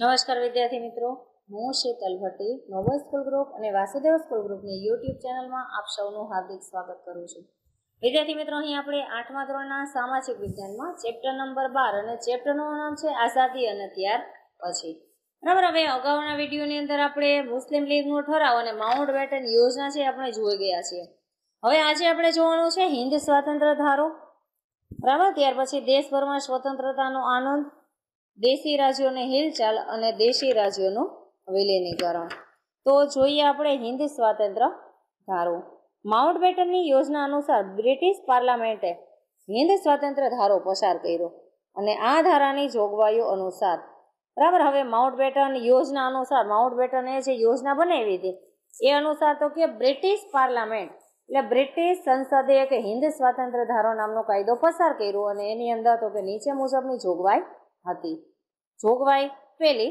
નમસ્કાર વિદ્યાર્થી મિત્રો હું Sheetal Bhatti noble school group અને વાસુદેવ સ્કૂલ ગ્રુપની યુટ્યુબ ચેનલમાં આપ સૌનું હાર્દિક સ્વાગત કરું છું વિદ્યાર્થી મિત્રો અહીં આપણે આઠમા ધોરણના સામાજિક વિજ્ઞાનમાં ચેપ્ટર નંબર બાર અને ચેપ્ટરનું નામ છે આઝાદી અને ત્યાર પછી બરાબર હવે અગાઉના વિડીયોની અંદર આપણે મુસ્લિમ લીગનો ઠરાવ અને માઉન્ટ બેટન યોજના છે આપણે જોઈ ગયા છીએ હવે આજે આપણે જોવાનું છે હિન્દ સ્વાતંત્ર ધારો બરાબર ત્યાર પછી દેશભરમાં સ્વતંત્રતાનો આનંદ દેશી રાજ્યોની હિલચાલ અને દેશી રાજ્યોનું વિલીનીકરણ તો જોઈએ આપણે હિન્દ સ્વાતંત્ર્ય ધારો માઉન્ટ બેટનની યોજના અનુસાર બ્રિટિશ પાર્લામેન્ટે હિન્દ સ્વાતંત્ર્ય ધારો પસાર કર્યો અને આ ધારાની જોગવાઈઓ અનુસાર બરાબર હવે માઉન્ટ બેટન યોજના અનુસાર માઉન્ટ બેટને જે યોજના બનાવી હતી એ અનુસાર તો કે બ્રિટિશ પાર્લામેન્ટ એટલે બ્રિટિશ સંસદે એક હિન્દ સ્વાતંત્ર્ય ધારો નામનો કાયદો પસાર કર્યો અને એની અંદર તો કે નીચે મુજબની જોગવાઈ હતી જોગવાઈ પેલી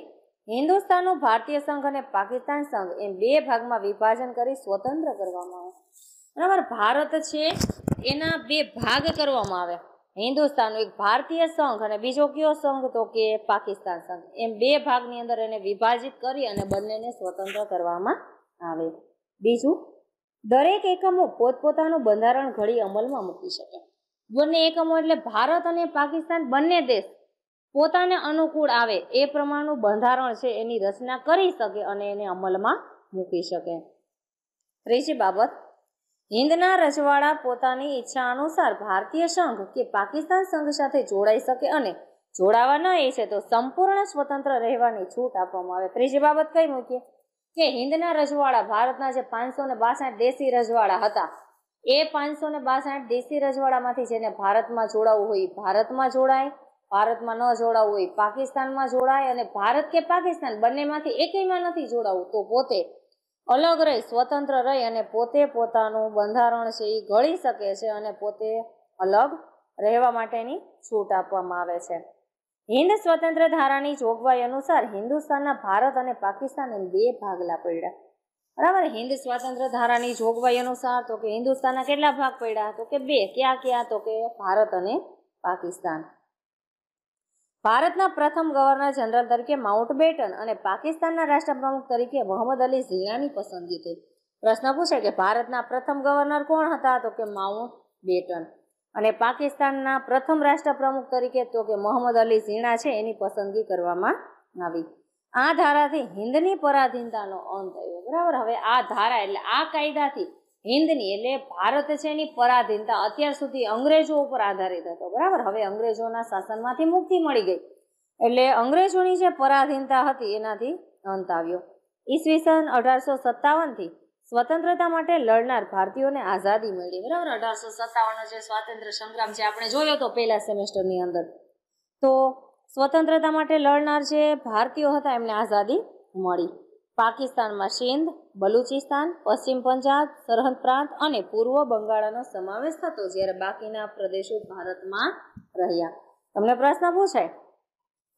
હિન્દુસ્તાનનું ભારતીય સંઘ અને પાકિસ્તાન સંઘ એમ બે ભાગમાં વિભાજન કરી સ્વતંત્ર કરવામાં આવે બરાબર ભારત છે એના બે ભાગ કરવામાં આવે હિન્દુસ્તાનનો એક ભારતીય સંઘ અને બીજો કયો સંઘ તો કે પાકિસ્તાન સંઘ એમ બે ભાગની અંદર એને વિભાજિત કરી અને બંનેને સ્વતંત્ર કરવામાં આવે બીજું દરેક એકમો પોતપોતાનું બંધારણ ઘડી અમલમાં મૂકી શકે બંને એકમો એટલે ભારત અને પાકિસ્તાન બંને દેશ પોતાને અનુકૂળ આવે એ પ્રમાણનું બંધારણ છે એની રચના કરી શકે અને એને અમલમાં મૂકી શકે ત્રીજી બાબત હિન્દના રજવાડા પોતાની ઈચ્છા અનુસાર ભારતીય સંઘ કે પાકિસ્તાન સંઘ સાથે જોડાઈ શકે અને જોડાવા ન ઈચ્છે તો સંપૂર્ણ સ્વતંત્ર રહેવાની છૂટ આપવામાં આવે ત્રીજી બાબત કઈ મૂકીએ કે હિન્દના રજવાડા ભારતના જે પાંચસો ને બાસઠ દેશી રજવાડા હતા એ પાંચસો ને બાસઠ દેશી રજવાડામાંથી જેને ભારતમાં જોડાવવું હોય ભારતમાં જોડાય ભારતમાં ન જોડાવું હોય પાકિસ્તાનમાં જોડાય અને ભારત કે પાકિસ્તાન બંનેમાંથી એકેયમાં નથી જોડાવું તો પોતે અલગ રહી સ્વતંત્ર રહી અને પોતે પોતાનું બંધારણ છે એ ગળી શકે છે અને પોતે અલગ રહેવા માટેની છૂટ આપવામાં આવે છે હિન્દ સ્વતંત્ર ધારાની જોગવાઈ અનુસાર હિન્દુસ્તાનના ભારત અને પાકિસ્તાન એમ બે ભાગલા પડ્યા બરાબર હિન્દ સ્વતંત્ર ધારાની જોગવાઈ અનુસાર તો કે હિન્દુસ્તાનના કેટલા ભાગ પડ્યા તો કે બે ક્યાં ક્યાં તો કે ભારત અને પાકિસ્તાન ભારતના પ્રથમ ગવર્નર જનરલ તરીકે માઉન્ટ બેટન અને પાકિસ્તાનના રાષ્ટ્રપ્રમુખ તરીકે મોહમ્મદ અલી ઝીણાની પસંદગી થઈ પ્રશ્ન પૂછે કે ભારતના પ્રથમ ગવર્નર કોણ હતા તો કે માઉન્ટ બેટન અને પાકિસ્તાનના પ્રથમ રાષ્ટ્રપ્રમુખ તરીકે તો કે મોહમ્મદ અલી ઝીણા છે એની પસંદગી કરવામાં આવી આ ધારાથી હિન્દની પરાધીનતાનો અંત થયો બરાબર હવે આ ધારા એટલે આ કાયદાથી હિન્દની એટલે ભારત છે એની પરાધીનતા અત્યાર સુધી અંગ્રેજો ઉપર આધારિત હતો બરાબર હવે અંગ્રેજોના શાસનમાંથી મુક્તિ મળી ગઈ એટલે અંગ્રેજોની જે પરાધીનતા હતી એનાથી અંત આવ્યો ઈસવીસન અઢારસો સત્તાવનથી સ્વતંત્રતા માટે લડનાર ભારતીયોને આઝાદી મળી બરાબર અઢારસો સત્તાવનનો જે સ્વાતંત્ર્ય સંગ્રામ છે આપણે જોયો હતો પહેલા સેમેસ્ટરની અંદર તો સ્વતંત્રતા માટે લડનાર જે ભારતીયો હતા એમને આઝાદી મળી પાકિસ્તાનમાં સિંધ બલુચિસ્તાન પશ્ચિમ પંજાબ સરહદ પ્રાંત અને પૂર્વ બંગાળનો સમાવેશ થતો જ્યારે બાકીના પ્રદેશો ભારતમાં રહ્યા તમને પ્રશ્ન પૂછાય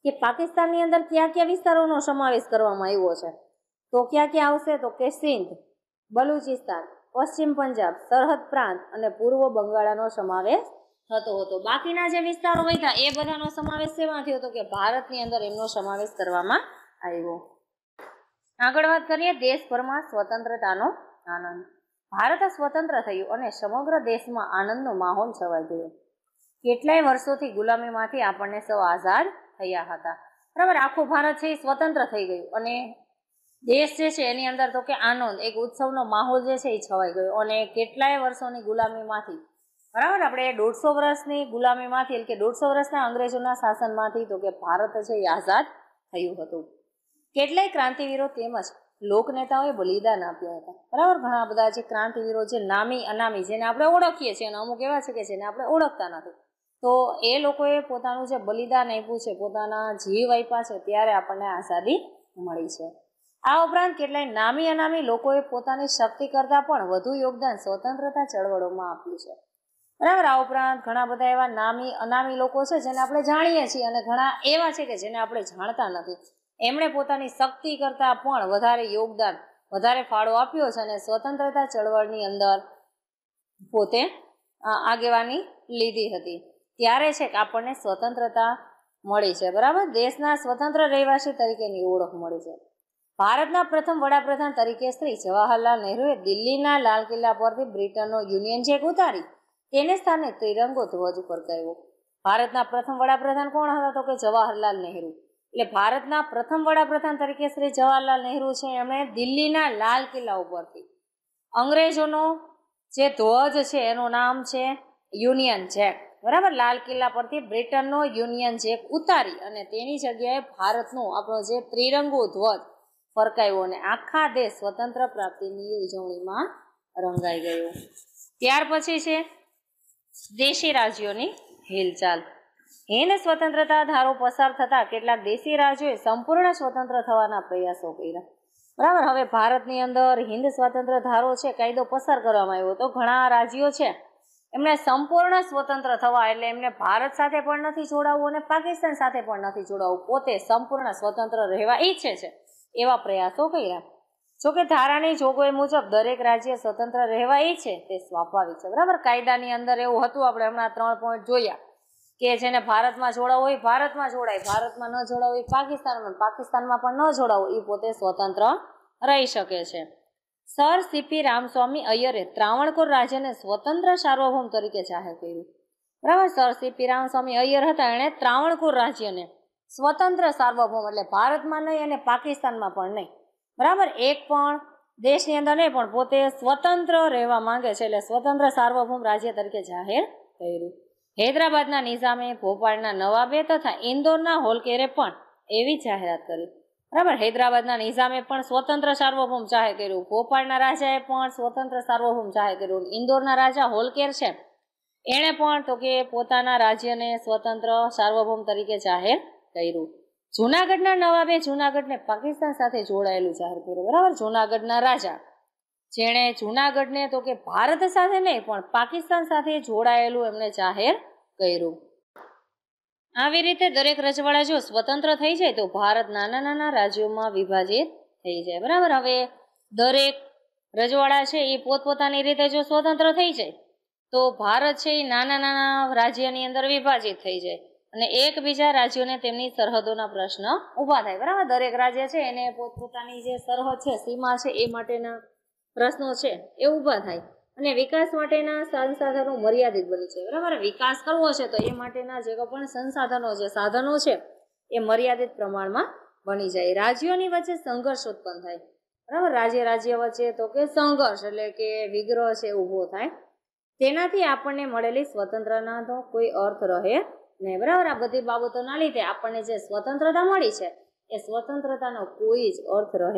કે પાકિસ્તાનની અંદર કયા કયા વિસ્તારોનો સમાવેશ કરવામાં આવ્યો છે તો ક્યાં ક્યાં આવશે તો કે સિંધ બલુચિસ્તાન પશ્ચિમ પંજાબ સરહદ પ્રાંત અને પૂર્વ બંગાળનો સમાવેશ થતો હતો બાકીના જે વિસ્તારો હતા એ બધાનો સમાવેશ એમાં થયો હતો કે ભારતની અંદર એમનો સમાવેશ કરવામાં આવ્યો આગળ વાત કરીએ દેશભરમાં સ્વતંત્રતાનો આનંદ ભારત સ્વતંત્ર થયું અને સમગ્ર દેશમાં આનંદનો માહોલ છવાઈ ગયો કેટલાય વર્ષોથી ગુલામીમાંથી આપણને સૌ આઝાદ થયા હતા બરાબર આખું ભારત છે એ સ્વતંત્ર થઈ ગયું અને દેશ જે છે એની અંદર તો કે આનંદ એક ઉત્સવનો માહોલ જે છે એ છવાઈ ગયો અને કેટલાય વર્ષોની ગુલામીમાંથી બરાબર આપણે દોઢસો વર્ષની ગુલામીમાંથી એટલે કે દોઢસો વર્ષના અંગ્રેજોના શાસનમાંથી તો કે ભારત છે એ આઝાદ થયું હતું કેટલાય ક્રાંતિવીરો તેમજ લોકનેતાઓએ બલિદાન આપ્યા હતા બરાબર ઘણા બધા જે ક્રાંતિવીરો જે નામી અનામી જેને આપણે ઓળખીએ છીએ અને અમુક એવા છે કે જેને આપણે ઓળખતા નથી તો એ લોકોએ પોતાનું જે બલિદાન આપ્યું છે પોતાના જીવ આપ્યા છે ત્યારે આપણને આઝાદી મળી છે આ ઉપરાંત કેટલાય નામી અનામી લોકોએ પોતાની શક્તિ કરતાં પણ વધુ યોગદાન સ્વતંત્રતા ચળવળોમાં આપ્યું છે બરાબર આ ઉપરાંત ઘણા બધા એવા નામી અનામી લોકો છે જેને આપણે જાણીએ છીએ અને ઘણા એવા છે કે જેને આપણે જાણતા નથી એમણે પોતાની શક્તિ કરતાં પણ વધારે યોગદાન વધારે ફાળો આપ્યો છે અને સ્વતંત્રતા ચળવળની અંદર પોતે આગેવાની લીધી હતી ત્યારે છે કે આપણને સ્વતંત્રતા મળી છે બરાબર દેશના સ્વતંત્ર રહેવાસી તરીકેની ઓળખ મળી છે ભારતના પ્રથમ વડાપ્રધાન તરીકે શ્રી જવાહરલાલ નહેરુએ દિલ્હીના લાલ કિલ્લા પરથી બ્રિટનનો યુનિયન જેક ઉતારી તેને સ્થાને ત્રિરંગો ધ્વજ ઉપર કર્યો ભારતના પ્રથમ વડાપ્રધાન કોણ હતા તો કે જવાહરલાલ નહેરુ એટલે ભારતના પ્રથમ વડાપ્રધાન તરીકે શ્રી જવાહરલાલ નહેરુ છે એમણે દિલ્હીના લાલ કિલ્લા ઉપરથી અંગ્રેજોનો જે ધ્વજ છે એનું નામ છે યુનિયન જેક બરાબર લાલ કિલ્લા પરથી બ્રિટનનો યુનિયન જેક ઉતારી અને તેની જગ્યાએ ભારતનું આપણો જે ત્રિરંગો ધ્વજ ફરકાવ્યો અને આખા દેશ સ્વતંત્ર પ્રાપ્તિની ઉજવણીમાં રંગાઈ ગયો ત્યાર પછી છે દેશી રાજ્યોની હિલચાલ હિન્દ સ્વતંત્રતા ધારો પસાર થતા કેટલાક દેશી રાજ્યોએ સંપૂર્ણ સ્વતંત્ર થવાના પ્રયાસો કર્યા બરાબર હવે ભારતની અંદર હિન્દ સ્વતંત્ર ધારો છે કાયદો પસાર કરવામાં આવ્યો તો ઘણા રાજ્યો છે એમણે સંપૂર્ણ સ્વતંત્ર થવા એટલે એમને ભારત સાથે પણ નથી જોડાવવું અને પાકિસ્તાન સાથે પણ નથી જોડાવવું પોતે સંપૂર્ણ સ્વતંત્ર રહેવા ઈચ્છે છે એવા પ્રયાસો કર્યા જોકે ધારાની જોગવાઈ મુજબ દરેક રાજ્ય સ્વતંત્ર રહેવા ઈચ્છે તે સ્વાભાવિક છે બરાબર કાયદાની અંદર એવું હતું આપણે હમણાં ત્રણ પોઈન્ટ જોયા કે જેને ભારતમાં જોડાવું હોય ભારતમાં જોડાય ભારતમાં ન જોડાવું એ પાકિસ્તાનમાં પાકિસ્તાનમાં પણ ન જોડાવું એ પોતે સ્વતંત્ર રહી શકે છે સર સીપી રામસ્વામી અય્યરે ત્રાવણકોર રાજ્યને સ્વતંત્ર સાર્વભૌમ તરીકે જાહેર કર્યું બરાબર સર સીપી રામસ્વામી અય્યર હતા એણે ત્રાવણકોર રાજ્યને સ્વતંત્ર સાર્વભૌમ એટલે ભારતમાં નહીં અને પાકિસ્તાનમાં પણ નહીં બરાબર એક પણ દેશની અંદર નહીં પણ પોતે સ્વતંત્ર રહેવા માંગે છે એટલે સ્વતંત્ર સાર્વભૌમ રાજ્ય તરીકે જાહેર કર્યું હૈદરાબાદના નિઝામે ભોપાળના નવાબે તથા ઇન્દોરના હોલકેરે પણ એવી જાહેરાત કરી બરાબર હૈદરાબાદના નિઝામે પણ સ્વતંત્ર સાર્વભૌમ જાહેર કર્યું ભોપાળના રાજાએ પણ સ્વતંત્ર સાર્વભૌમ જાહેર કર્યું ઇન્દોરના રાજા હોલકેર છે એણે પણ તો કે પોતાના રાજ્યને સ્વતંત્ર સાર્વભૌમ તરીકે જાહેર કર્યું જૂનાગઢના નવાબે જૂનાગઢને પાકિસ્તાન સાથે જોડાયેલું જાહેર કર્યું બરાબર જૂનાગઢના રાજા જેણે જૂનાગઢને તો કે ભારત સાથે નહીં પણ પાકિસ્તાન સાથે જોડાયેલું એમણે જાહેર કર્યું આવી રીતે દરેક રજવાડા જો સ્વતંત્ર થઈ જાય તો ભારત નાના નાના રાજ્યોમાં વિભાજિત થઈ જાય બરાબર હવે દરેક રજવાડા છે એ પોતપોતાની રીતે જો સ્વતંત્ર થઈ જાય તો ભારત છે એ નાના નાના રાજ્યની અંદર વિભાજિત થઈ જાય અને એકબીજા રાજ્યોને તેમની સરહદોના પ્રશ્ન ઊભા થાય બરાબર દરેક રાજ્ય છે એને પોતપોતાની જે સરહદ છે સીમા છે એ માટેના પ્રશ્નો છે એ ઊભા થાય અને વિકાસ માટેના સંસાધનો મર્યાદિત બની છે બરાબર વિકાસ કરવો છે તો એ માટેના જે પણ સંસાધનો છે સાધનો છે એ મર્યાદિત પ્રમાણમાં બની જાય રાજ્યોની વચ્ચે સંઘર્ષ ઉત્પન્ન થાય બરાબર રાજ્ય રાજ્ય વચ્ચે તો કે સંઘર્ષ એટલે કે વિગ્રહ છે ઊભો થાય તેનાથી આપણને મળેલી સ્વતંત્રતાનો કોઈ અર્થ રહે નહીં બરાબર આ બધી બાબતોના લીધે આપણને જે સ્વતંત્રતા મળી છે એ સ્વતંત્રતાનો કોઈ જ અર્થ રહે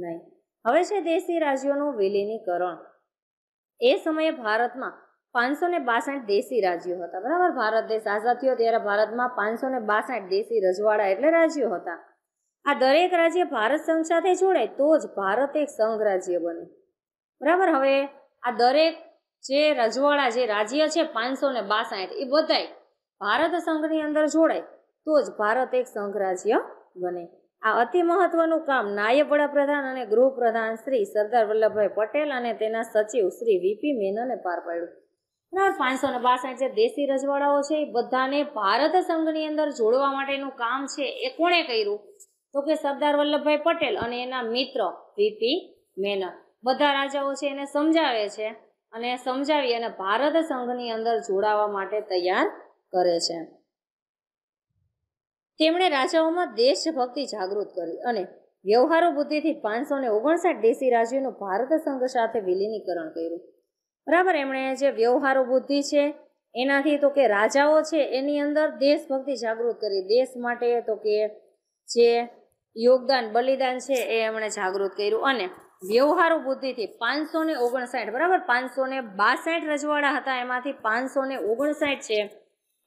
નહીં હવે છે દેશી રાજ્યોનું વિલીનીકરણ એ સમયે ભારતમાં પાંચસો ને બાસઠ દેશી રાજ્યો હતા બરાબર ભારત દેશ આઝાદ થયો ત્યારે ભારતમાં પાંચસો ને બાસઠ દેશી રજવાડા એટલે રાજ્યો હતા આ દરેક રાજ્ય ભારત સંઘ સાથે જોડાય તો જ ભારત એક સંઘ રાજ્ય બને બરાબર હવે આ દરેક જે રજવાડા જે રાજ્ય છે પાંચસો ને બાસઠ એ બધાય ભારત સંઘની અંદર જોડાય તો જ ભારત એક સંઘ રાજ્ય બને આ અતિ મહત્વનું કામ નાયબ વડાપ્રધાન અને ગૃહપ્રધાન શ્રી સરદાર વલ્લભભાઈ પટેલ અને તેના સચિવ શ્રી વીપી મેનને પાર પાડ્યું પાંચસો ને બાસઠ જે દેશી રજવાડાઓ છે એ બધાને ભારત સંઘની અંદર જોડવા માટેનું કામ છે એ કોણે કર્યું તો કે સરદાર વલ્લભભાઈ પટેલ અને એના મિત્ર વીપી મેનન બધા રાજાઓ છે એને સમજાવે છે અને સમજાવી અને ભારત સંઘની અંદર જોડાવા માટે તૈયાર કરે છે તેમણે રાજાઓમાં દેશભક્તિ જાગૃત કરી અને વ્યવહારો બુદ્ધિથી પાંચસો ને ઓગણસાઠ દેશી રાજ્યોનું ભારત સંઘ સાથે વિલીનીકરણ કર્યું બરાબર એમણે જે વ્યવહારો બુદ્ધિ છે એનાથી તો કે રાજાઓ છે એની અંદર દેશભક્તિ જાગૃત કરી દેશ માટે તો કે જે યોગદાન બલિદાન છે એ એમણે જાગૃત કર્યું અને વ્યવહારો બુદ્ધિથી પાંચસો ને ઓગણસાઠ બરાબર પાંચસો ને બાસઠ રજવાડા હતા એમાંથી પાંચસો ને ઓગણસાઠ છે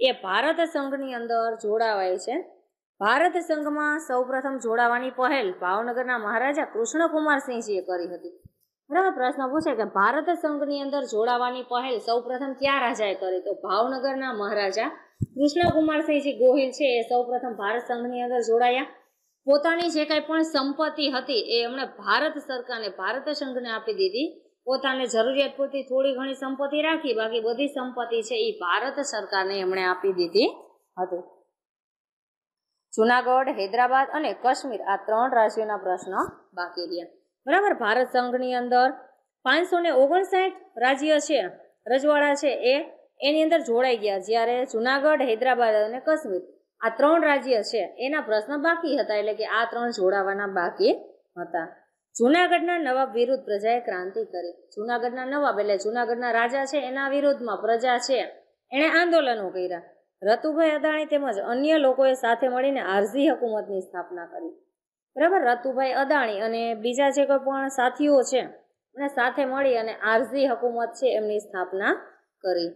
એ ભારત સંઘની અંદર જોડાવાય છે ભારત સંઘમાં સૌપ્રથમ જોડાવાની પહેલ ભાવનગરના મહારાજા કૃષ્ણકુમારસિંહજીએ કરી હતી બરાબર પ્રશ્ન પૂછે કે ભારત સંઘની અંદર જોડાવાની પહેલ સૌપ્રથમ ક્યાં રાજાએ કરી તો ભાવનગરના મહારાજા કૃષ્ણકુમારસિંહજી ગોહિલ છે એ સૌપ્રથમ ભારત સંઘની અંદર જોડાયા પોતાની જે કંઈ પણ સંપત્તિ હતી એ એમણે ભારત સરકારને ભારત સંઘને આપી દીધી પોતાને જરૂરિયાત પૂરતી થોડી ઘણી સંપત્તિ રાખી બાકી બધી સંપત્તિ છે એ ભારત સરકારને એમણે આપી દીધી હતી જુનાગઢ હૈદરાબાદ અને કાશ્મીર આ ત્રણ રાજ્યોના પ્રશ્ન બાકી રહ્યા બરાબર ભારત સંઘની અંદર પાંચસો ને ઓગણસાઠ રાજ્ય છે રજવાડા છે એ એની અંદર જોડાઈ ગયા જ્યારે જુનાગઢ હૈદરાબાદ અને કાશ્મીર આ ત્રણ રાજ્ય છે એના પ્રશ્ન બાકી હતા એટલે કે આ ત્રણ જોડાવાના બાકી હતા જુનાગઢના નવાબ વિરુદ્ધ પ્રજાએ ક્રાંતિ કરી જુનાગઢના નવાબ એટલે જુનાગઢના રાજા છે એના વિરુદ્ધમાં પ્રજા છે એણે આંદોલનો કર્યા રતુભાઈ અદાણી તેમજ અન્ય લોકોએ સાથે મળીને આરઝી હકુમતની સ્થાપના કરી બરાબર રતુભાઈ અદાણી અને બીજા જે કોઈ પણ સાથીઓ છે એમને સાથે મળી અને આરઝી હકુમત છે એમની સ્થાપના કરી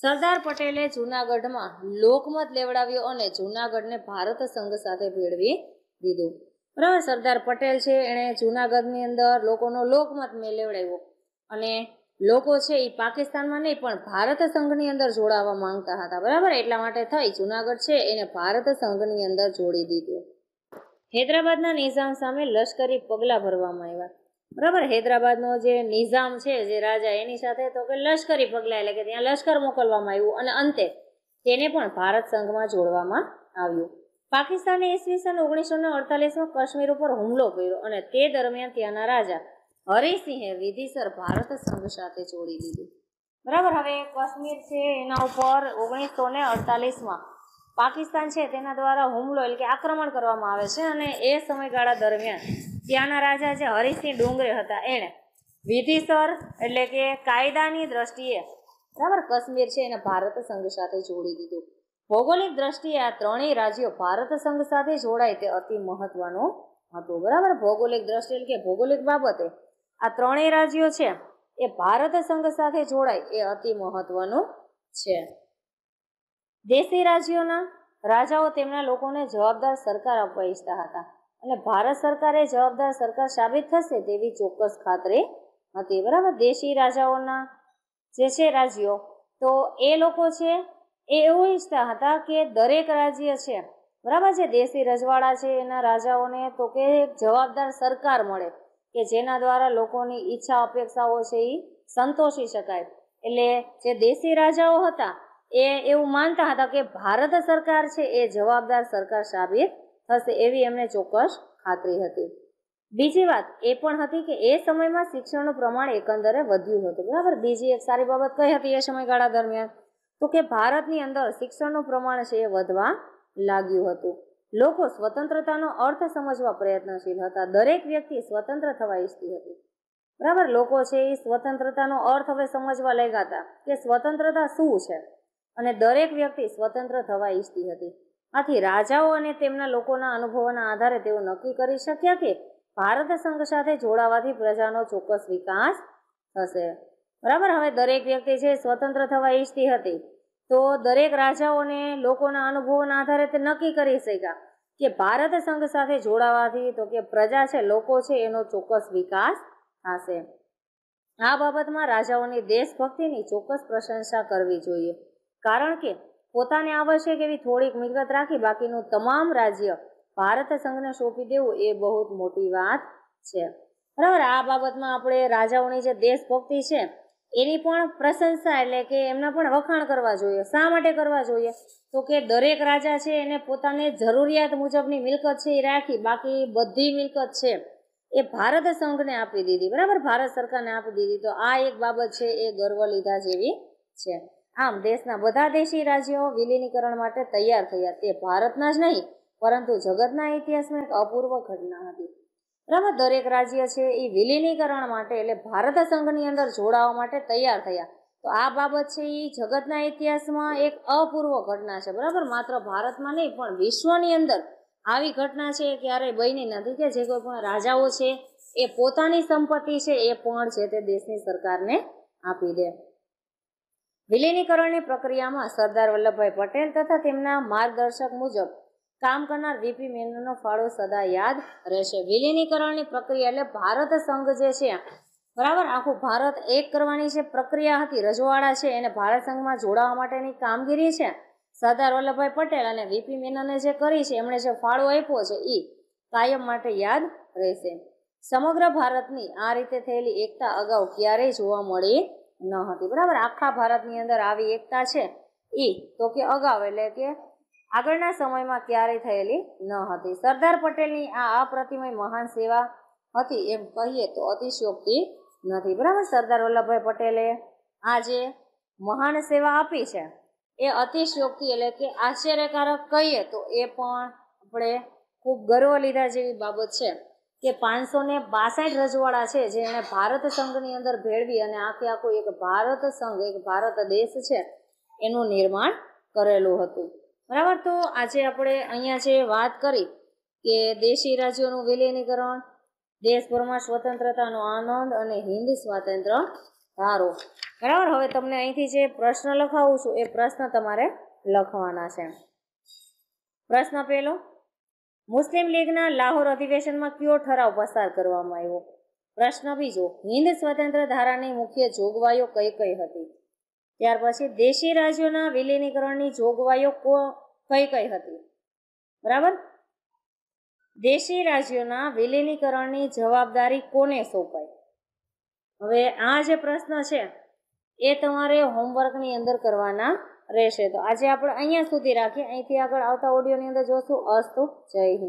સરદાર પટેલે જૂનાગઢમાં લોકમત લેવડાવ્યો અને જૂનાગઢને ભારત સંઘ સાથે ભેળવી દીધું બરાબર સરદાર પટેલ છે એણે જૂનાગઢની અંદર લોકોનો લોકમત મેં લેવડાવ્યો અને લોકો છે એ પાકિસ્તાનમાં નહીં પણ ભારત સંઘની અંદર જોડાવા માંગતા હતા બરાબર એટલા માટે થઈ જુનાગઢ છે એને ભારત સંઘની અંદર જોડી દીધું હૈદરાબાદના નિઝામ સામે લશ્કરી પગલાં ભરવામાં આવ્યા બરાબર હૈદરાબાદનો જે નિઝામ છે જે રાજા એની સાથે તો કે લશ્કરી પગલાં એટલે કે ત્યાં લશ્કર મોકલવામાં આવ્યું અને અંતે તેને પણ ભારત સંઘમાં જોડવામાં આવ્યું પાકિસ્તાને ઈસવીસન ઓગણીસો ને અડતાલીસમાં કશ્મીર ઉપર હુમલો કર્યો અને તે દરમિયાન ત્યાંના રાજા હરિસિંહે વિધિસર ભારત સંઘ સાથે જોડી દીધું બરાબર હવે કાશ્મીર છે એના ઉપર ઓગણીસો ને અડતાલીસમાં પાકિસ્તાન છે તેના દ્વારા હુમલો એટલે કે આક્રમણ કરવામાં આવે છે અને એ સમયગાળા દરમિયાન ત્યાંના રાજા જે હરિસિંહ ડુંગરે હતા એણે વિધિસર એટલે કે કાયદાની દ્રષ્ટિએ બરાબર કાશ્મીર છે એને ભારત સંઘ સાથે જોડી દીધું ભૌગોલિક દ્રષ્ટિએ આ ત્રણેય રાજ્યો ભારત સંઘ સાથે જોડાય તે અતિ મહત્વનું હતું બરાબર ભૌગોલિક દ્રષ્ટિ એટલે કે ભૌગોલિક બાબતે આ ત્રણેય રાજ્યો છે એ ભારત સંઘ સાથે જોડાય એ અતિ મહત્વનું છે દેશી રાજ્યોના રાજાઓ તેમના લોકોને જવાબદાર સરકાર આપવા ઈચ્છતા હતા અને ભારત સરકારે જવાબદાર સરકાર સાબિત થશે તેવી ચોક્કસ ખાતરી હતી બરાબર દેશી રાજાઓના જે છે રાજ્યો તો એ લોકો છે એ એવું ઈચ્છતા હતા કે દરેક રાજ્ય છે બરાબર છે દેશી રજવાડા છે એના રાજાઓને તો કે જવાબદાર સરકાર મળે કે જેના દ્વારા લોકોની ઈચ્છા અપેક્ષાઓ છે એ સંતોષી શકાય એટલે જે દેશી રાજાઓ હતા એ એવું માનતા હતા કે ભારત સરકાર છે એ જવાબદાર સરકાર સાબિત થશે એવી એમને ચોક્કસ ખાતરી હતી બીજી વાત એ પણ હતી કે એ સમયમાં શિક્ષણનું પ્રમાણ એકંદરે વધ્યું હતું બરાબર બીજી એક સારી બાબત કઈ હતી એ સમયગાળા દરમિયાન તો કે ભારતની અંદર શિક્ષણનું પ્રમાણ છે એ વધવા લાગ્યું હતું લોકો સ્વતંત્રતાનો અર્થ સમજવા પ્રયત્નશીલ હતા દરેક વ્યક્તિ સ્વતંત્ર થવા ઈચ્છતી હતી બરાબર લોકો છે એ સ્વતંત્રતાનો અર્થ હવે સમજવા લાગ્યા હતા કે સ્વતંત્રતા શું છે અને દરેક વ્યક્તિ સ્વતંત્ર થવા ઈચ્છતી હતી આથી રાજાઓ અને તેમના લોકોના અનુભવોના આધારે તેઓ નક્કી કરી શક્યા કે ભારત સંઘ સાથે જોડાવાથી પ્રજાનો ચોક્કસ વિકાસ થશે બરાબર હવે દરેક વ્યક્તિ છે સ્વતંત્ર થવા ઈચ્છતી હતી તો દરેક રાજાઓને લોકોના અનુભવોના આધારે તે નક્કી કરી શક્યા કે ભારત સંઘ સાથે જોડાવાથી તો કે પ્રજા છે લોકો છે એનો ચોક્કસ વિકાસ થશે આ બાબતમાં રાજાઓની દેશભક્તિની ચોક્કસ પ્રશંસા કરવી જોઈએ કારણ કે પોતાને આવશ્યક એવી થોડીક મિલકત રાખી બાકીનું તમામ રાજ્ય ભારત સંઘને સોંપી દેવું એ બહુ મોટી વાત છે બરાબર આ બાબતમાં આપણે રાજાઓની જે દેશભક્તિ છે એની પણ પ્રશંસા એટલે કે એમના પણ વખાણ કરવા જોઈએ શા માટે કરવા જોઈએ તો કે દરેક રાજા છે એને પોતાની જરૂરિયાત મુજબની મિલકત છે એ રાખી બાકી બધી મિલકત છે એ ભારત સંઘને આપી દીધી બરાબર ભારત સરકારને આપી દીધી તો આ એક બાબત છે એ ગર્વ લીધા જેવી છે આમ દેશના બધા દેશી રાજ્યો વિલીનીકરણ માટે તૈયાર થયા તે ભારતના જ નહીં પરંતુ જગતના ઇતિહાસમાં એક અપૂર્વ ઘટના હતી બરાબર દરેક રાજ્ય છે એ વિલીનીકરણ માટે એટલે ભારત સંઘની અંદર જોડાવા માટે તૈયાર થયા તો આ બાબત છે એ જગતના ઇતિહાસમાં એક અપૂર્વ ઘટના છે બરાબર માત્ર ભારતમાં નહીં પણ વિશ્વની અંદર આવી ઘટના છે ક્યારેય બની નથી કે જે કોઈ પણ રાજાઓ છે એ પોતાની સંપત્તિ છે એ પણ છે તે દેશની સરકારને આપી દે વિલીનીકરણની પ્રક્રિયામાં સરદાર વલ્લભભાઈ પટેલ તથા તેમના માર્ગદર્શક મુજબ કામ કરનાર વીપી મેનનો ફાળો સદા યાદ રહેશે વિલીનીકરણની પ્રક્રિયા એટલે ભારત સંઘ જે છે બરાબર આખું ભારત એક કરવાની છે પ્રક્રિયા હતી રજવાડા છે એને ભારત સંઘમાં જોડાવા માટેની કામગીરી છે સરદાર વલ્લભભાઈ પટેલ અને વીપી મેનને જે કરી છે એમણે જે ફાળો આપ્યો છે એ કાયમ માટે યાદ રહેશે સમગ્ર ભારતની આ રીતે થયેલી એકતા અગાઉ ક્યારેય જોવા મળી ન હતી બરાબર આખા ભારતની અંદર આવી એકતા છે એ તો કે અગાઉ એટલે કે આગળના સમયમાં ક્યારેય થયેલી ન હતી સરદાર પટેલની આ અપ્રતિમય મહાન સેવા હતી એમ કહીએ તો અતિશયોક્તિ નથી બરાબર સરદાર વલ્લભભાઈ પટેલે આ જે મહાન સેવા આપી છે એ અતિશયોક્તિ એટલે કે આશ્ચર્યકારક કહીએ તો એ પણ આપણે ખૂબ ગર્વ લીધા જેવી બાબત છે કે પાંચસો ને બાસઠ રજવાડા છે જે એણે ભારત સંઘની અંદર ભેળવી અને આખે આખું એક ભારત સંઘ એક ભારત દેશ છે એનું નિર્માણ કરેલું હતું બરાબર તો આજે આપણે અહીંયા જે વાત કરી કે દેશી રાજ્યોનું વિલીનીકરણ દેશભરમાં સ્વતંત્રતાનો આનંદ અને હિન્દ સ્વાતંત્ર ધારો બરાબર હવે તમને અહીંથી જે પ્રશ્ન લખાવું છું એ પ્રશ્ન તમારે લખવાના છે પ્રશ્ન પહેલો મુસ્લિમ લીગના લાહોર અધિવેશનમાં કયો ઠરાવ પસાર કરવામાં આવ્યો પ્રશ્ન બીજો હિન્દ સ્વતંત્ર ધારાની મુખ્ય જોગવાઈઓ કઈ કઈ હતી ત્યાર પછી દેશી રાજ્યોના વિલીનીકરણની જોગવાઈઓ કઈ કઈ હતી બરાબર દેશી રાજ્યોના વિલીનીકરણની જવાબદારી કોને સોંપાય હવે આ જે પ્રશ્ન છે એ તમારે હોમવર્કની અંદર કરવાના રહેશે તો આજે આપણે અહીંયા સુધી રાખીએ અહીંથી આગળ આવતા ઓડિયોની અંદર જોશું અસ્તુ જય હિન્દ